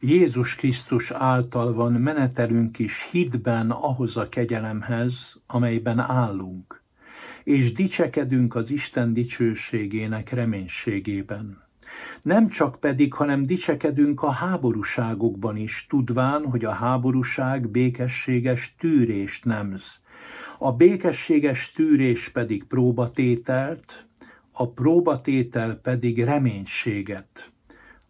Jézus Krisztus által van menetelünk is hitben ahhoz a kegyelemhez, amelyben állunk, és dicsekedünk az Isten dicsőségének reménységében. Nem csak pedig, hanem dicsekedünk a háborúságokban is, tudván, hogy a háborúság békességes tűrést nemz. A békességes tűrés pedig próbatételt, a próbatétel pedig reménységet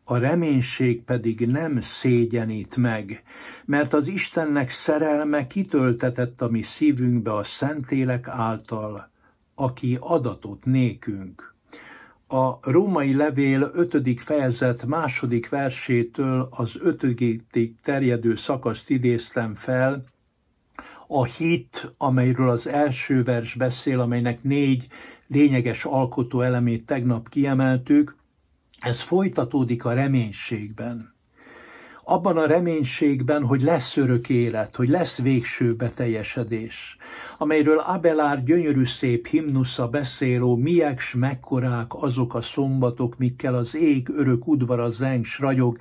a reménység pedig nem szégyenít meg, mert az Istennek szerelme kitöltetett a mi szívünkbe a Szentlélek által, aki adatot nékünk. A római levél 5. fejezet második versétől az 5. terjedő szakaszt idéztem fel, a hit, amelyről az első vers beszél, amelynek négy lényeges alkotó elemét tegnap kiemeltük, ez folytatódik a reménységben. Abban a reménységben, hogy lesz örök élet, hogy lesz végső beteljesedés, amelyről Abelár gyönyörű szép himnusza beszéló miek s mekkorák azok a szombatok, mikkel az ég örök udvara zeng s ragyog,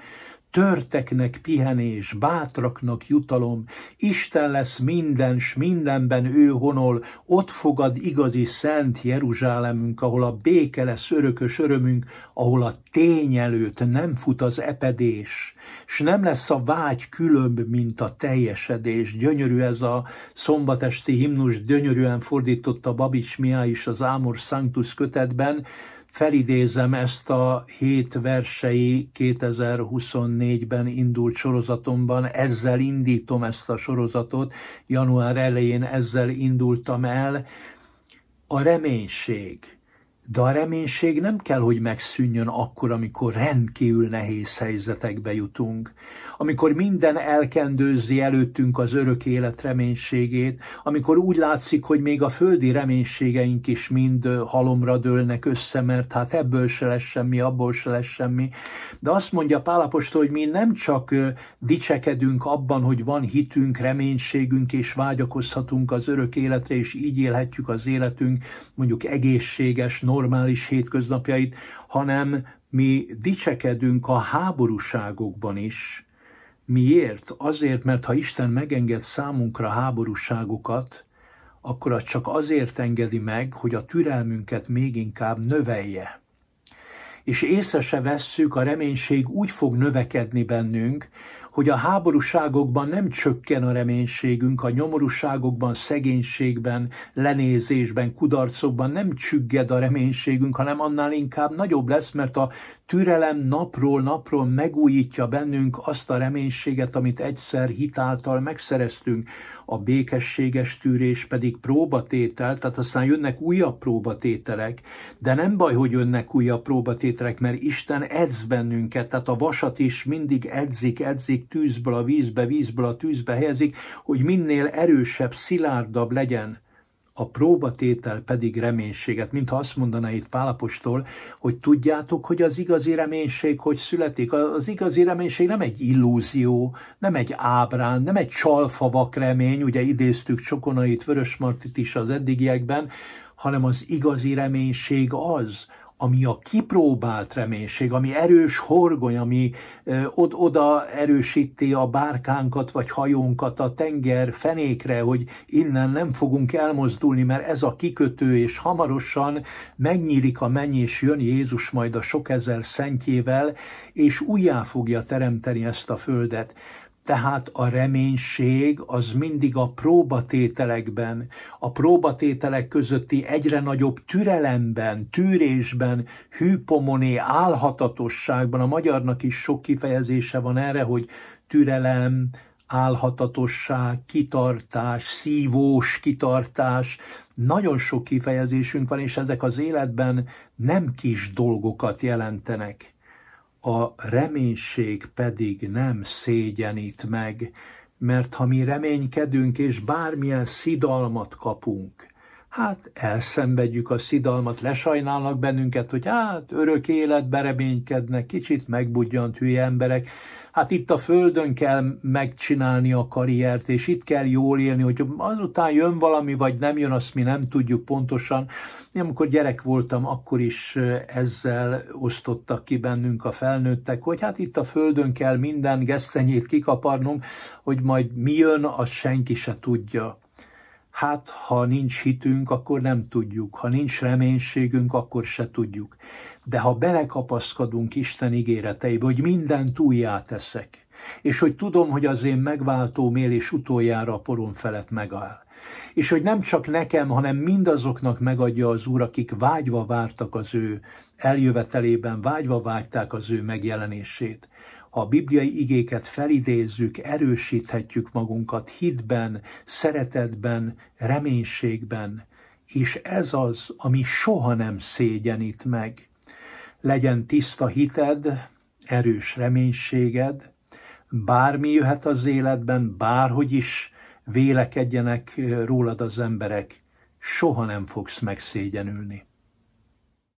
törteknek pihenés, bátraknak jutalom, Isten lesz minden, s mindenben ő honol, ott fogad igazi szent Jeruzsálemünk, ahol a béke lesz örökös örömünk, ahol a tény előtt nem fut az epedés, s nem lesz a vágy különb, mint a teljesedés. Gyönyörű ez a szombatesti himnus, gyönyörűen fordította Babics Mia is az Ámor Sanctus kötetben, felidézem ezt a hét versei 2024-ben indult sorozatomban, ezzel indítom ezt a sorozatot, január elején ezzel indultam el. A reménység, de a reménység nem kell, hogy megszűnjön akkor, amikor rendkívül nehéz helyzetekbe jutunk, amikor minden elkendőzi előttünk az örök élet reménységét, amikor úgy látszik, hogy még a földi reménységeink is mind halomra dőlnek össze, mert hát ebből se lesz semmi, abból se lesz semmi. De azt mondja Pálapostól, hogy mi nem csak dicsekedünk abban, hogy van hitünk, reménységünk, és vágyakozhatunk az örök életre, és így élhetjük az életünk mondjuk egészséges, normális hétköznapjait, hanem mi dicsekedünk a háborúságokban is. Miért? Azért, mert ha Isten megenged számunkra háborúságokat, akkor az csak azért engedi meg, hogy a türelmünket még inkább növelje. És észre se vesszük, a reménység úgy fog növekedni bennünk, hogy a háborúságokban nem csökken a reménységünk, a nyomorúságokban, szegénységben, lenézésben, kudarcokban nem csügged a reménységünk, hanem annál inkább nagyobb lesz, mert a türelem napról napról megújítja bennünk azt a reménységet, amit egyszer hitáltal megszereztünk a békességes tűrés pedig próbatétel, tehát aztán jönnek újabb próbatételek, de nem baj, hogy jönnek újabb próbatételek, mert Isten edz bennünket, tehát a vasat is mindig edzik, edzik tűzből a vízbe, vízből a tűzbe helyezik, hogy minél erősebb, szilárdabb legyen a próbatétel pedig reménységet, mintha azt mondaná itt Pálapostól, hogy tudjátok, hogy az igazi reménység hogy születik. Az igazi reménység nem egy illúzió, nem egy ábrán, nem egy csalfavak remény, ugye idéztük Csokonait, Vörösmartit is az eddigiekben, hanem az igazi reménység az, ami a kipróbált reménység, ami erős horgony, ami oda erősíti a bárkánkat vagy hajónkat a tenger fenékre, hogy innen nem fogunk elmozdulni, mert ez a kikötő, és hamarosan megnyílik a menny, és jön Jézus majd a sok ezer szentjével, és újjá fogja teremteni ezt a földet. Tehát a reménység az mindig a próbatételekben, a próbatételek közötti egyre nagyobb türelemben, tűrésben, hűpomoné, álhatatosságban, a magyarnak is sok kifejezése van erre, hogy türelem, álhatatosság, kitartás, szívós kitartás, nagyon sok kifejezésünk van, és ezek az életben nem kis dolgokat jelentenek a reménység pedig nem szégyenít meg, mert ha mi reménykedünk és bármilyen szidalmat kapunk, hát elszenvedjük a szidalmat, lesajnálnak bennünket, hogy hát örök életbe reménykednek, kicsit megbudjant hülye emberek, hát itt a földön kell megcsinálni a karriert, és itt kell jól élni, hogy azután jön valami, vagy nem jön, azt mi nem tudjuk pontosan. Én amikor gyerek voltam, akkor is eh, ezzel osztottak ki bennünk a felnőttek, hogy hát itt a földön kell minden gesztenyét kikaparnunk, hogy majd mi jön, azt senki se tudja. Hát, ha nincs hitünk, akkor nem tudjuk, ha nincs reménységünk, akkor se tudjuk. De ha belekapaszkodunk Isten ígéreteibe, hogy mindent újjá teszek, és hogy tudom, hogy az én megváltó él, és utoljára a porom felett megáll. És hogy nem csak nekem, hanem mindazoknak megadja az Úr, akik vágyva vártak az ő eljövetelében, vágyva vágyták az ő megjelenését ha a bibliai igéket felidézzük, erősíthetjük magunkat hitben, szeretetben, reménységben, és ez az, ami soha nem szégyenít meg. Legyen tiszta hited, erős reménységed, bármi jöhet az életben, bárhogy is vélekedjenek rólad az emberek, soha nem fogsz megszégyenülni.